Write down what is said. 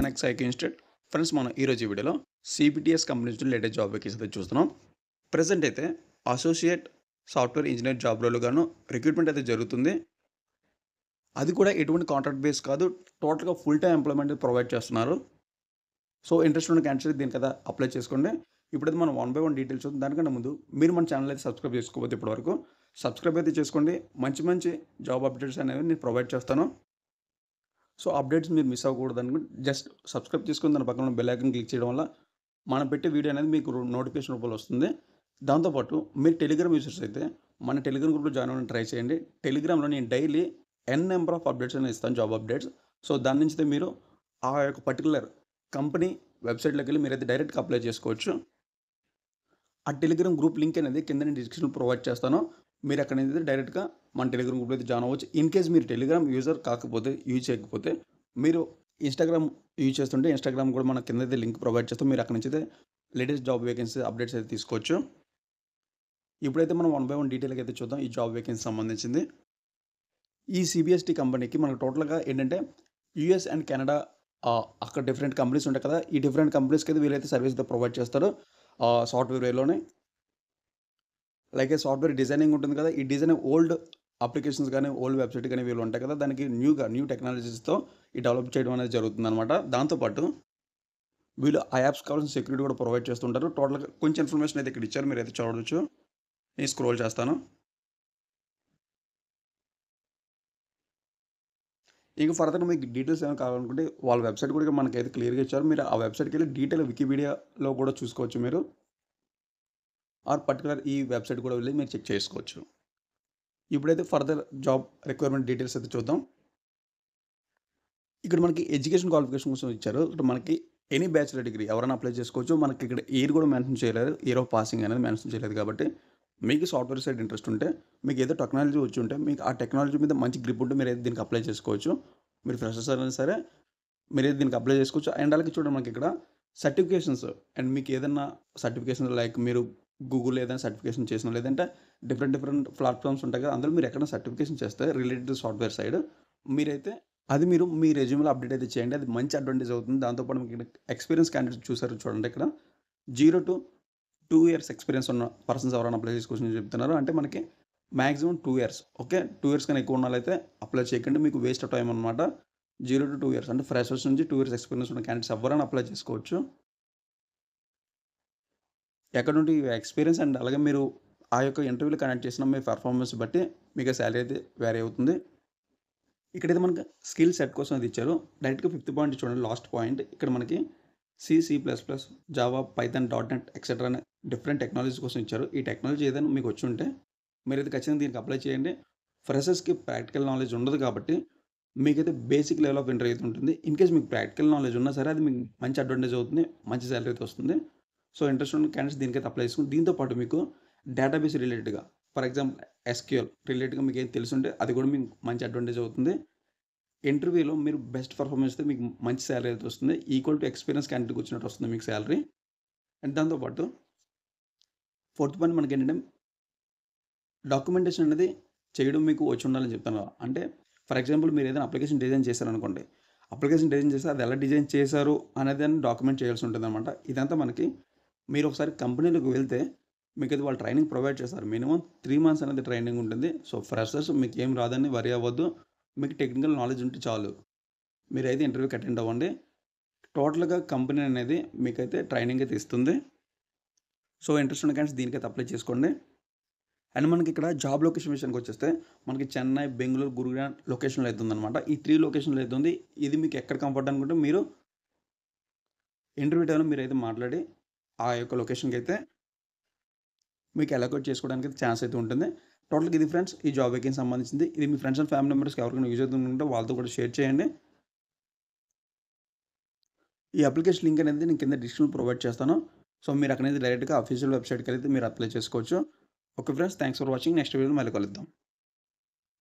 ten X ఐకి instead friends మనం ఈరోజు వీడియోలో సిబిటిఎస్ కంపెనీ నుంచి లేటెస్ట్ జాబ్ వేకెన్సీ అయితే చూస్తున్నాం ప్రజెంట్ అయితే అసోసియేట్ సాఫ్ట్వేర్ ఇంజనీర్ జాబ్లలో గాను రిక్రూట్మెంట్ అయితే జరుగుతుంది అది కూడా ఎటువంటి కాంట్రాక్ట్ బేస్ కాదు టోటల్గా ఫుల్ టైం ఎంప్లాయ్మెంట్ ప్రొవైడ్ చేస్తున్నారు సో ఇంట్రెస్ట్ ఉన్న క్యాండిడేట్ దీని కదా అప్లై చేసుకోండి ఇప్పుడైతే మనం వన్ బై వన్ డీటెయిల్స్ చూద్దాం దానికంటే ముందు మీరు మన ఛానల్ అయితే సబ్స్క్రైబ్ చేసుకోవద్దు ఇప్పటివరకు సబ్స్క్రైబ్ అయితే చేసుకోండి మంచి మంచి జాబ్ అప్డేట్స్ అనేవి నేను ప్రొవైడ్ చేస్తాను సో అప్డేట్స్ మీరు మిస్ అవ్వకూడదు అనుకుంటే జస్ట్ సబ్స్క్రైబ్ చేసుకుని దాని పక్కన బెల్ ఐకన్ క్లిక్ చేయడం వల్ల మనం పెట్టే వీడియో అనేది మీకు నోటిఫికేషన్ రూపంలో వస్తుంది దాంతోపాటు మీరు టెలిగ్రామ్ యూజర్స్ అయితే మన టెలిగ్రామ్ గ్రూప్లో జాయిన్ అవ్వడానికి ట్రై చేయండి టెలిగ్రామ్లో నేను daily n number of updates అనేది ఇస్తాను జాబ్ అప్డేట్స్ సో దాని నుంచి మీరు ఆ యొక్క పర్టికులర్ కంపెనీ వెబ్సైట్లోకి వెళ్ళి మీరైతే డైరెక్ట్గా అప్లై చేసుకోవచ్చు ఆ టెలిగ్రామ్ గ్రూప్ లింక్ అనేది కింద నేను డిస్క్రిప్షన్ ప్రొవైడ్ చేస్తాను మీరు అక్కడ అయితే డైరెక్ట్గా మన టెలిగ్రామ్ గ్రూప్లో అయితే జాయిన్ అవ్వచ్చు ఇన్ కేస్ మీరు టెలిగ్రామ్ యూజర్ కాకపోతే యూజ్ చేయకపోతే మీరు ఇన్స్టాగ్రామ్ యూజ్ చేస్తుంటే ఇన్స్టాగ్రామ్ కూడా మన కింద అయితే లింక్ ప్రొవైడ్ చేస్తాం మీరు అక్కడ నుంచి అయితే లేటెస్ట్ జాబ్ వేకెన్సీ అప్డేట్స్ అయితే తీసుకోవచ్చు ఇప్పుడైతే మనం వన్ బై వన్ డీటెయిల్గా అయితే చూద్దాం ఈ జాబ్ వేకెన్సీ సంబంధించింది ఈ సిబిఎస్టీ కంపెనీకి మనకు టోటల్గా ఏంటంటే యూఎస్ అండ్ కెనడా అక్కడ డిఫరెంట్ కంపెనీస్ ఉంటాయి కదా ఈ డిఫరెంట్ కంపెనీస్కి అయితే వీళ్ళైతే సర్వీస్ అయితే ప్రొవైడ్ చేస్తారు సాఫ్ట్వేర్ వేలోనే లైక్ ఏ సాఫ్ట్వేర్ డిజైనింగ్ ఉంటుంది కదా ఈ డిజైన్ ఓల్డ్ అప్లికేషన్స్ కానీ ఓల్డ్ వెబ్సైట్ కానీ వీళ్ళు ఉంటాయి కదా దానికి న్యూగా న్యూ టెక్నాలజీస్తో ఈ డెవలప్ చేయడం అనేది అనమాట దాంతోపాటు వీళ్ళు ఆ యాప్స్ కావాల్సిన సెక్యూరిటీ కూడా ప్రొవైడ్ చేస్తుంటారు టోటల్గా కొంచెం ఇన్ఫర్మేషన్ అయితే ఇక్కడ ఇచ్చారు మీరు అయితే చూడవచ్చు నేను స్క్రోల్ చేస్తాను ఇంకా ఫర్దర్గా మీకు డీటెయిల్స్ ఏమైనా కావాలనుకుంటే వాళ్ళ వెబ్సైట్ కూడా మనకైతే క్లియర్గా ఇచ్చారు మీరు ఆ వెబ్సైట్కి వెళ్ళి డీటెయిల్ వికీపీడియాలో కూడా చూసుకోవచ్చు మీరు ఆర్ పర్టికులర్ ఈ వెబ్సైట్ కూడా వెళ్ళి మీరు చెక్ చేసుకోవచ్చు ఇప్పుడైతే ఫర్దర్ జాబ్ రిక్వైర్మెంట్ డీటెయిల్స్ అయితే చూద్దాం ఇక్కడ మనకి ఎడ్యుకేషన్ క్వాలిఫికేషన్ కోసం ఇచ్చారు ఇక్కడ మనకి ఎనీ బ్యాచిలర్ డిగ్రీ ఎవరైనా అప్లై చేసుకోవచ్చు మనకి ఇక్కడ ఇయర్ కూడా మెన్షన్ చేయలేదు ఇయర్ ఆఫ్ పాసింగ్ అనేది మెన్షన్ చేయలేదు కాబట్టి మీకు సాఫ్ట్వేర్ సైడ్ ఇంట్రెస్ట్ ఉంటే మీకు ఏదో టెక్నాలజీ వచ్చి ఉంటే మీకు ఆ టెక్నాలజీ మీద మంచి గ్రిప్ ఉంటే మీరు అయితే దీనికి అప్లై చేసుకోవచ్చు మీరు ఫ్రెషర్స్ అయినా సరే మీరు అయితే దీనికి అప్లై చేసుకోవచ్చు అండ్ అలాగే చూడండి మనకి ఇక్కడ సర్టిఫికేషన్స్ అండ్ మీకు ఏదైనా సర్టిఫికేషన్ లైక్ మీరు గూగుల్ ఏదైనా సర్టిఫికేషన్ చేసినా లేదంటే డిఫరెంట్ డిఫరెంట్ ప్లాట్ఫామ్స్ ఉంటాయి కదా అందులో మీరు ఎక్కడ సర్టిఫికేషన్ చేస్తే రిలేటెడ్ సాఫ్ట్వేర్ సైడ్ మీరైతే అది మీరు మీ రెజ్యూమ్లో అప్డేట్ అయితే చేయండి అది మంచి అడ్వాంటేజ్ అవుతుంది దాంతోపాటు మీకు ఎక్స్పీరియన్స్ క్యాండిడేట్ చూసారు చూడండి ఇక్కడ zero to two years experience ఉన్న పర్సన్స్ ఎవరైనా అప్లై చేసుకోవచ్చు చెప్తున్నారు అంటే మనకి maximum two years okay two years కన్నా ఎక్కువ ఉన్నాలైతే అప్లై చేయకండి మీకు వేస్ట్ ఆఫ్ టైం అనమాట జీరో టు టూ ఇయర్స్ అంటే ఫ్రెషర్స్ నుంచి టూ ఇయర్స్ ఎక్స్పీరియన్స్ ఉన్న క్యాండిడేట్స్ ఎవరైనా అప్లై చేసుకోవచ్చు ఎక్కడ నుండి ఎక్స్పీరియన్స్ అండ్ అలాగే మీరు ఆ యొక్క ఇంటర్వ్యూలు కనెక్ట్ చేసిన మీ పెర్ఫార్మెన్స్ బట్టి మీకు శాలరీ అయితే వేరే అవుతుంది ఇక్కడైతే మనకు స్కిల్ సెట్ కోసం అది ఇచ్చారు డైరెక్ట్గా ఫిఫ్త్ పాయింట్ చూడండి లాస్ట్ పాయింట్ ఇక్కడ మనకి C C plus plus Java Python dot net etcetera అనే డిఫరెంట్ టెక్నాలజీ కోసం ఇచ్చారు ఈ టెక్నాలజీ ఏదైనా మీకు వచ్చి ఉంటే మీరు అయితే ఖచ్చితంగా దీనికి అప్లై చేయండి ఫ్రెషర్స్కి ప్రాక్టికల్ నాలెడ్జ్ ఉండదు కాబట్టి మీకైతే బేసిక్ లెవెల్ ఆఫ్ ఇంటర్వ్యూ అయితే ఉంటుంది ఇన్ కేస్ మీకు ప్రాక్టికల్ నాలెడ్జ్ ఉన్నా సరే అది మీకు మంచి అడ్వాంటేజ్ అవుతుంది మంచి శాలరీ అయితే వస్తుంది సో ఇంట్రెస్ట్ ఉన్న క్యాండిడేట్స్ దీనికైతే అప్లై చేసుకుని దీంతోపాటు మీకు డేటాబేస్ రిలేటెడ్గా ఫర్ ఎగ్జాంపుల్ ఎస్క్యూఎల్ రిలేటెడ్గా మీకు ఏం తెలుసుంటే అది కూడా మీకు మంచి అడ్వాంటేజ్ అవుతుంది ఇంటర్వ్యూలో మీరు బెస్ట్ పర్ఫార్మెన్స్ అయితే మీకు మంచి శాలరీ అయితే వస్తుంది ఈక్వల్ టు ఎక్స్పీరియన్స్ క్యాండిడేట్ వచ్చినట్టు వస్తుంది మీకు శాలరీ అండ్ దాంతోపాటు ఫోర్త్ పాయింట్ మనకి ఏంటంటే డాక్యుమెంటేషన్ అనేది చేయడం మీకు వచ్చి ఉండాలని చెప్తాను అంటే ఫర్ ఎగ్జాంపుల్ మీరు ఏదైనా అప్లికేషన్ డిజైన్ చేశారనుకోండి అప్లికేషన్ డిజైన్ చేస్తే అది ఎలా డిజైన్ చేశారు అనేది డాక్యుమెంట్ చేయాల్సి ఉంటుంది అనమాట ఇదంతా మనకి మీరు ఒకసారి కంపెనీలకు వెళ్తే మీకు అయితే వాళ్ళు ట్రైనింగ్ ప్రొవైడ్ చేస్తారు మినిమం త్రీ మంత్స్ అనేది ట్రైనింగ్ ఉంటుంది సో ఫ్రెషర్స్ మీకు ఏం రాదని వరి అవ్వద్దు మీకు టెక్నికల్ నాలెడ్జ్ ఉంటే చాలు మీరైతే ఇంటర్వ్యూకి అటెండ్ అవ్వండి టోటల్గా కంపెనీ అనేది మీకైతే ట్రైనింగ్ అయితే ఇస్తుంది సో ఇంట్రెస్ట్ ఉన్న క్యాండిడేట్స్ దీనికైతే అప్లై చేసుకోండి అండ్ మనకి ఇక్కడ జాబ్ లొకేషన్ విషయానికి వచ్చేస్తే మనకి చెన్నై బెంగళూరు గురుగ్రాన్ లొకేషన్లో అయితే ఉందన్నమాట ఈ త్రీ లొకేషన్లో ఉంది ఇది మీకు ఎక్కడ కంఫర్ట్ అనుకుంటే మీరు ఇంటర్వ్యూ టైంలో అయితే మాట్లాడి ఆ యొక్క లొకేషన్కి అయితే మీకు అలొకేట్ చేసుకోవడానికి అయితే ఛాన్స్ అయితే ఉంటుంది టోటల్గా ఇది ఫ్రెండ్స్ ఈ జాబ్ వేకింగ్ సంబంధించింది ఇది మీ ఫ్రెండ్స్ అండ్ ఫ్యామిలీ మెంబర్స్కి ఎవరికైనా యూజ్ అవుతుందంటే వాళ్ళతో కూడా షేర్ చేయండి ఈ అప్లికేషన్ లింక్ అనేది నేను కింద డిస్క్రిప్షన్ ప్రొవైడ్ చేస్తాను సో మీరు అక్కడైతే డైరెక్ట్గా అఫీషియల్ వెబ్సైట్కి అయితే మీరు అప్లై చేసుకోవచ్చు okay friends thanks for watching next video మళ్ళీ కలుద్దాం